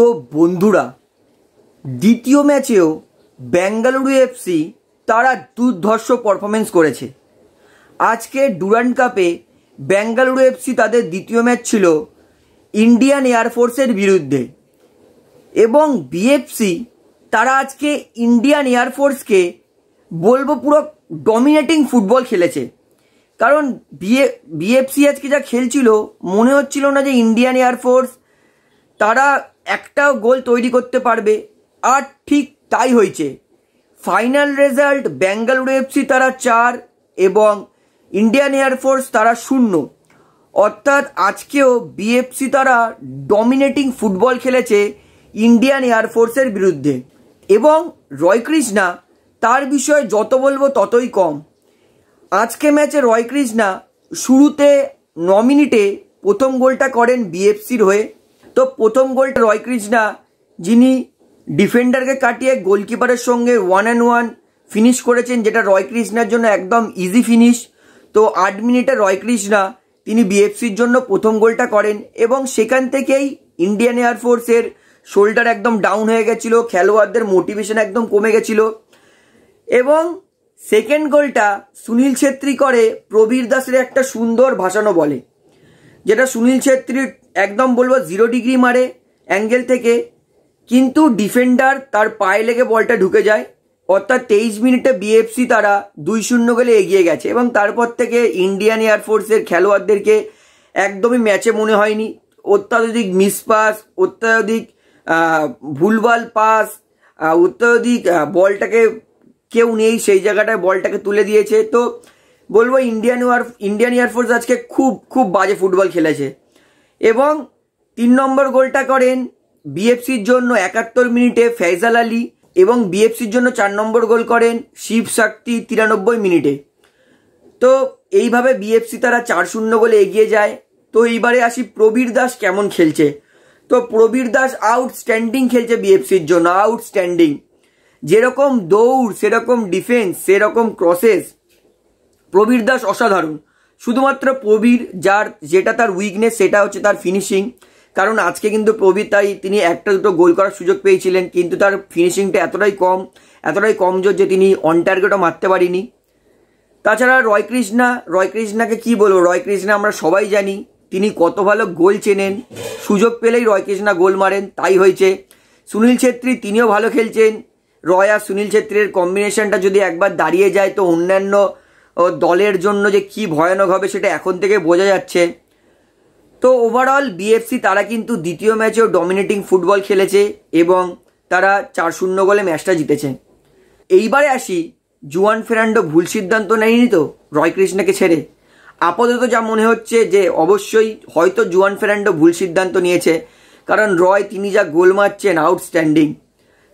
তো বন্ধুরা দ্বিতীয় ম্যাচেও বেঙ্গালুরু এফসি তারা দুর্ধর্ষ পারফরমেন্স করেছে আজকে ডুরান্ড কাপে বেঙ্গালুরু এফসি তাদের দ্বিতীয় ম্যাচ ছিল ইন্ডিয়ান এয়ারফোর্সের বিরুদ্ধে এবং বিএফসি তারা আজকে ইন্ডিয়ান এয়ারফোর্সকে বলবো পুরো ডমিনেটিং ফুটবল খেলেছে কারণ বিএ বিএফসি আজকে যা খেলছিল মনে হচ্ছিল না যে ইন্ডিয়ান এয়ারফোর্স তারা একটাও গোল তৈরি করতে পারবে আর ঠিক তাই হয়েছে ফাইনাল রেজাল্ট বেঙ্গালুরু এফসি তারা চার এবং ইন্ডিয়ান এয়ারফোর্স তারা শূন্য অর্থাৎ আজকেও বিএফসি তারা ডমিনেটিং ফুটবল খেলেছে ইন্ডিয়ান এয়ারফোর্সের বিরুদ্ধে এবং রয় কৃষ্ণা তার বিষয়ে যত বলবো ততই কম আজকে ম্যাচে রয় কৃষ্ণা শুরুতে ন মিনিটে প্রথম গোলটা করেন বিএফসির হয়ে তো প্রথম গোলটা রয় কৃষ্ণা যিনি ডিফেন্ডারকে কাটিয়ে গোলকিপারের সঙ্গে ওয়ান অ্যান্ড ওয়ান ফিনিশ করেছেন যেটা রয় কৃষ্ণার জন্য একদম ইজি ফিনিশ তো আট মিনিটে রয় কৃষ্ণা তিনি বিএফসির জন্য প্রথম গোলটা করেন এবং সেখান থেকেই ইন্ডিয়ান এয়ারফোর্সের শোল্ডার একদম ডাউন হয়ে গেছিলো খেলোয়াড়দের মোটিভেশন একদম কমে গেছিলো এবং সেকেন্ড গোলটা সুনীল ছেত্রী করে প্রবীর দাসের একটা সুন্দর ভাসানো বলে যেটা সুনীল ছেত্রীর একদম বলবো জিরো ডিগ্রি মারে অ্যাঙ্গেল থেকে কিন্তু ডিফেন্ডার তার পায়ে লেগে বলটা ঢুকে যায় অর্থাৎ তেইশ মিনিটে বিএফসি তারা দুই শূন্য গেলে এগিয়ে গেছে এবং তারপর থেকে ইন্ডিয়ান এয়ারফোর্সের খেলোয়াড়দেরকে একদমই ম্যাচে মনে হয়নি অত্যাধিক মিসপাস অত্যাধিক ভুলবাল পাস অত্যাধিক বলটাকে কেউ নেই সেই জায়গাটায় বলটাকে তুলে দিয়েছে তো বলবো ইন্ডিয়ান ওয়ার ইন্ডিয়ান এয়ারফোর্স আজকে খুব খুব বাজে ফুটবল খেলেছে এবং তিন নম্বর গোলটা করেন বিএফসির জন্য একাত্তর মিনিটে ফেজাল আলী এবং বিএফসির জন্য চার নম্বর গোল করেন শিব শক্তি তিরানব্বই মিনিটে তো এইভাবে বিএফসি তারা চার শূন্য গোলে এগিয়ে যায় তো এইবারে আসি প্রবীর দাস কেমন খেলছে তো প্রবীর দাস আউটস্ট্যান্ডিং খেলছে বিএফসির জন্য আউটস্ট্যান্ডিং যেরকম দৌড় সেরকম ডিফেন্স সেরকম ক্রসেস প্রবীর দাস অসাধারণ শুধুমাত্র প্রবীর যার যেটা তার উইকনেস সেটা হচ্ছে তার ফিনিশিং কারণ আজকে কিন্তু প্রবীর তাই তিনি একটা দুটো গোল করার সুযোগ পেয়েছিলেন কিন্তু তার ফিনিশিংটা এতটাই কম এতটাই কমজোর যে তিনি অন টার্গেটও মারতে পারিনি তাছাড়া রয় কৃষ্ণা রয় কৃষ্ণাকে কী বলবো রয় কৃষ্ণা আমরা সবাই জানি তিনি কত ভালো গোল চেনেন সুযোগ পেলেই রয় কৃষ্ণা গোল মারেন তাই হয়েছে সুনীল ছেত্রী তিনিও ভালো খেলছেন রয় আর সুনীল ছেত্রীর কম্বিনেশনটা যদি একবার দাঁড়িয়ে যায় তো অন্যান্য দলের জন্য যে কি ভয়ানক হবে সেটা এখন থেকে বোঝা যাচ্ছে তো ওভারঅল বিএফসি তারা কিন্তু দ্বিতীয় ম্যাচেও ডমিনেটিং ফুটবল খেলেছে এবং তারা চার শূন্য গোলে ম্যাচটা জিতেছে এইবারে আসি জুয়ান ফেরান্ডো ভুল সিদ্ধান্ত নেয়নি তো রয় কৃষ্ণাকে ছেড়ে আপাতত যা মনে হচ্ছে যে অবশ্যই হয়তো জুয়ান ফেরান্ডো ভুল সিদ্ধান্ত নিয়েছে কারণ রয় তিনি যা গোল মারছেন আউটস্ট্যান্ডিং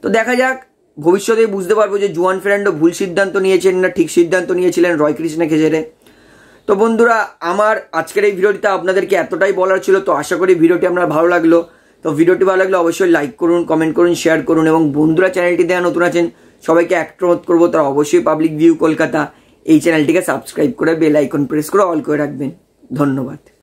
তো দেখা যাক ভবিষ্যতে বুঝতে পারবো যে জুয়ান ফেরান্ডো ভুল সিদ্ধান্ত নিয়েছেন না ঠিক সিদ্ধান্ত নিয়েছিলেন রয় কৃষ্ণাকে তো বন্ধুরা আমার আজকের এই ভিডিওটিতে আপনাদেরকে এতটাই বলার ছিল তো আশা করি ভিডিওটি আপনার ভালো লাগলো তো ভিডিওটি ভালো লাগলে অবশ্যই লাইক করুন কমেন্ট করুন শেয়ার করুন এবং বন্ধুরা চ্যানেলটি দেওয়া নতুন আছেন সবাইকে অ্যাক্ট্রোধ করবো তারা অবশ্যই পাবলিক ভিউ কলকাতা এই চ্যানেলটিকে সাবস্ক্রাইব করে বেল আইকন প্রেস করে অল করে রাখবেন ধন্যবাদ